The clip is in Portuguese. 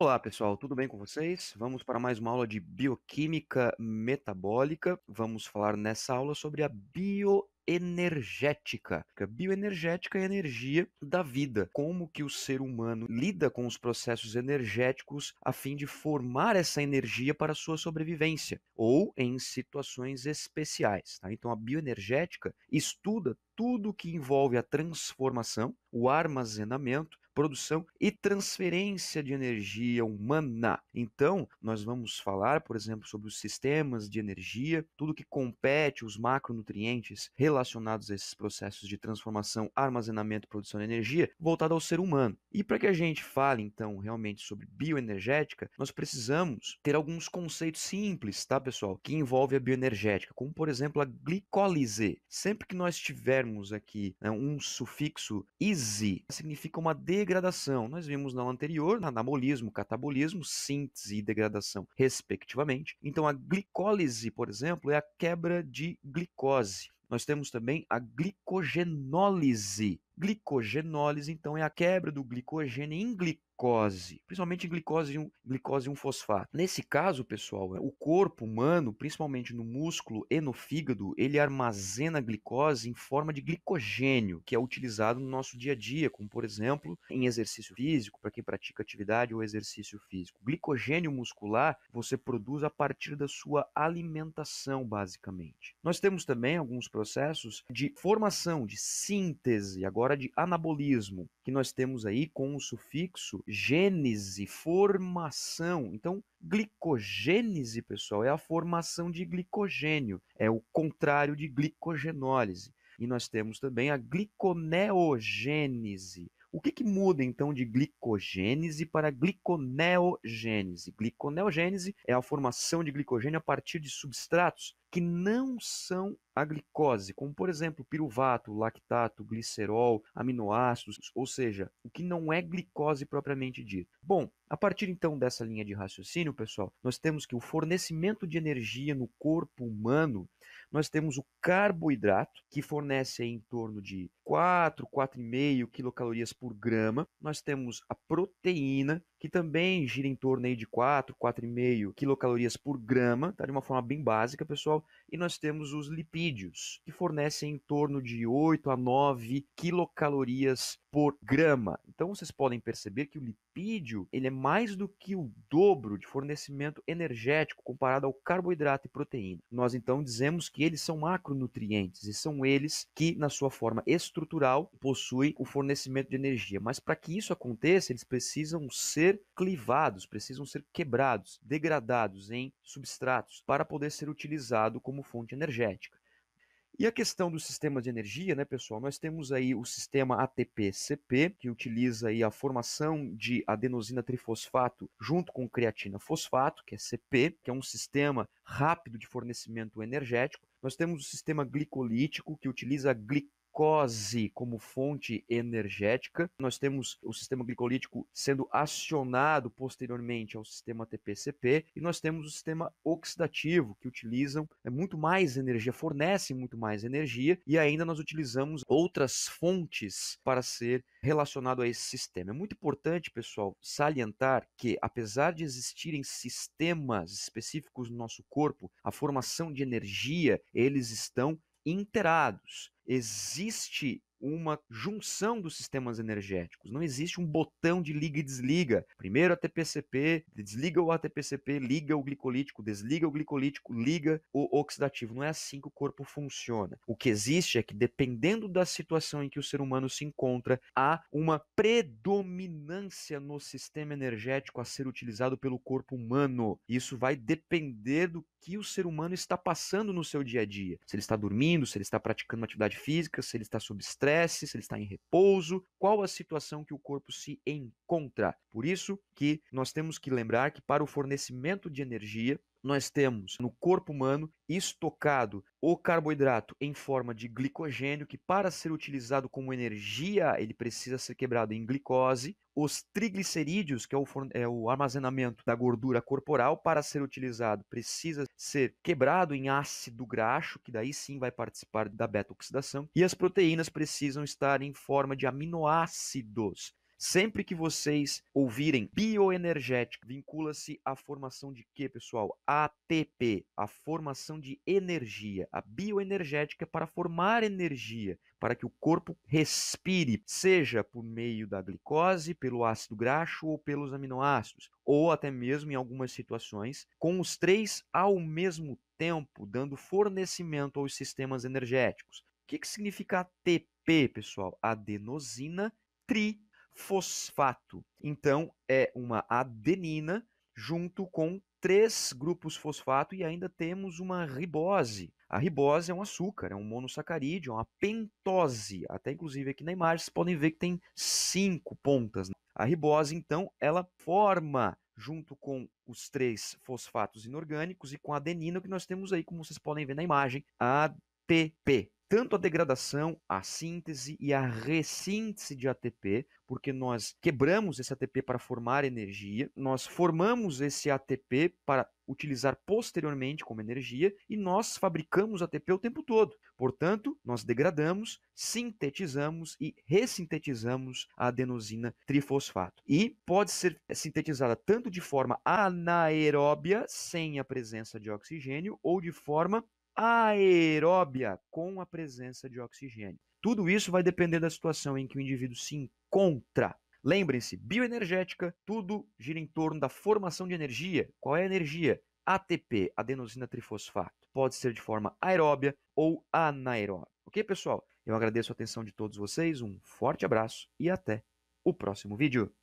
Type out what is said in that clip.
Olá pessoal, tudo bem com vocês? Vamos para mais uma aula de bioquímica metabólica. Vamos falar nessa aula sobre a bioenergética. A Bioenergética é a energia da vida. Como que o ser humano lida com os processos energéticos a fim de formar essa energia para a sua sobrevivência ou em situações especiais. Tá? Então a bioenergética estuda tudo que envolve a transformação, o armazenamento, produção e transferência de energia humana. Então, nós vamos falar, por exemplo, sobre os sistemas de energia, tudo que compete os macronutrientes relacionados a esses processos de transformação, armazenamento e produção de energia, voltado ao ser humano. E para que a gente fale, então, realmente sobre bioenergética, nós precisamos ter alguns conceitos simples, tá, pessoal, que envolve a bioenergética, como, por exemplo, a glicólise. Sempre que nós tivermos aqui né, um sufixo ise, significa uma de degradação. Nós vimos na anterior, anabolismo, catabolismo, síntese e degradação, respectivamente. Então, a glicólise, por exemplo, é a quebra de glicose. Nós temos também a glicogenólise. Glicogenólise, então, é a quebra do glicogênio em glicose glicose, principalmente glicose 1, glicose 1 fosfato. Nesse caso, pessoal, é, o corpo humano, principalmente no músculo e no fígado, ele armazena glicose em forma de glicogênio, que é utilizado no nosso dia a dia, como por exemplo, em exercício físico, para quem pratica atividade ou exercício físico. Glicogênio muscular você produz a partir da sua alimentação, basicamente. Nós temos também alguns processos de formação, de síntese, agora de anabolismo, que nós temos aí com o sufixo gênese, formação. Então, glicogênese, pessoal, é a formação de glicogênio, é o contrário de glicogenólise. E nós temos também a gliconeogênese. O que, que muda então de glicogênese para gliconeogênese? Gliconeogênese é a formação de glicogênio a partir de substratos que não são a glicose, como por exemplo piruvato, lactato, glicerol, aminoácidos, ou seja, o que não é glicose propriamente dito. Bom, a partir então dessa linha de raciocínio, pessoal, nós temos que o fornecimento de energia no corpo humano, nós temos o carboidrato, que fornece em torno de 4, 4,5 quilocalorias por grama. Nós temos a proteína, que também gira em torno aí de 4, 4,5 quilocalorias por grama, tá? de uma forma bem básica, pessoal. E nós temos os lipídios lipídios, que fornecem em torno de 8 a 9 quilocalorias por grama. Então vocês podem perceber que o lipídio ele é mais do que o dobro de fornecimento energético comparado ao carboidrato e proteína. Nós então dizemos que eles são macronutrientes e são eles que, na sua forma estrutural, possuem o fornecimento de energia. Mas para que isso aconteça, eles precisam ser clivados, precisam ser quebrados, degradados em substratos para poder ser utilizado como fonte energética. E a questão do sistema de energia, né, pessoal? Nós temos aí o sistema ATP-CP, que utiliza aí a formação de adenosina trifosfato junto com creatina fosfato, que é CP, que é um sistema rápido de fornecimento energético. Nós temos o sistema glicolítico, que utiliza glicose glicose como fonte energética. Nós temos o sistema glicolítico sendo acionado posteriormente ao sistema TPCP e nós temos o sistema oxidativo que utilizam é muito mais energia, fornece muito mais energia e ainda nós utilizamos outras fontes para ser relacionado a esse sistema. É muito importante, pessoal, salientar que apesar de existirem sistemas específicos no nosso corpo, a formação de energia, eles estão interados. Existe uma junção dos sistemas energéticos. Não existe um botão de liga e desliga. Primeiro ATPCP, desliga o ATPCP, liga o glicolítico, desliga o glicolítico, liga o oxidativo. Não é assim que o corpo funciona. O que existe é que dependendo da situação em que o ser humano se encontra, há uma predominância no sistema energético a ser utilizado pelo corpo humano. Isso vai depender do que o ser humano está passando no seu dia a dia. Se ele está dormindo, se ele está praticando uma atividade física, se ele está sob estresse, se ele está em repouso, qual a situação que o corpo se encontra. Por isso que nós temos que lembrar que para o fornecimento de energia, nós temos no corpo humano estocado o carboidrato em forma de glicogênio, que para ser utilizado como energia, ele precisa ser quebrado em glicose, os triglicerídeos, que é o, é o armazenamento da gordura corporal, para ser utilizado, precisa ser quebrado em ácido graxo, que daí sim vai participar da beta-oxidação, e as proteínas precisam estar em forma de aminoácidos, Sempre que vocês ouvirem bioenergética, vincula-se à formação de quê, pessoal? ATP, a formação de energia, a bioenergética para formar energia, para que o corpo respire, seja por meio da glicose, pelo ácido graxo ou pelos aminoácidos, ou até mesmo em algumas situações, com os três ao mesmo tempo, dando fornecimento aos sistemas energéticos. O que, que significa ATP, pessoal? Adenosina tri fosfato. Então, é uma adenina junto com três grupos fosfato e ainda temos uma ribose. A ribose é um açúcar, é um monossacarídeo, é uma pentose. Até inclusive aqui na imagem vocês podem ver que tem cinco pontas. Né? A ribose, então, ela forma junto com os três fosfatos inorgânicos e com a adenina, que nós temos aí, como vocês podem ver na imagem, ATP tanto a degradação, a síntese e a ressíntese de ATP, porque nós quebramos esse ATP para formar energia, nós formamos esse ATP para utilizar posteriormente como energia e nós fabricamos ATP o tempo todo. Portanto, nós degradamos, sintetizamos e ressintetizamos a adenosina trifosfato. E pode ser sintetizada tanto de forma anaeróbia, sem a presença de oxigênio, ou de forma aeróbia com a presença de oxigênio. Tudo isso vai depender da situação em que o indivíduo se encontra. Lembrem-se, bioenergética, tudo gira em torno da formação de energia. Qual é a energia? ATP, adenosina trifosfato. Pode ser de forma aeróbia ou anaeróbia. Ok, pessoal? Eu agradeço a atenção de todos vocês, um forte abraço e até o próximo vídeo.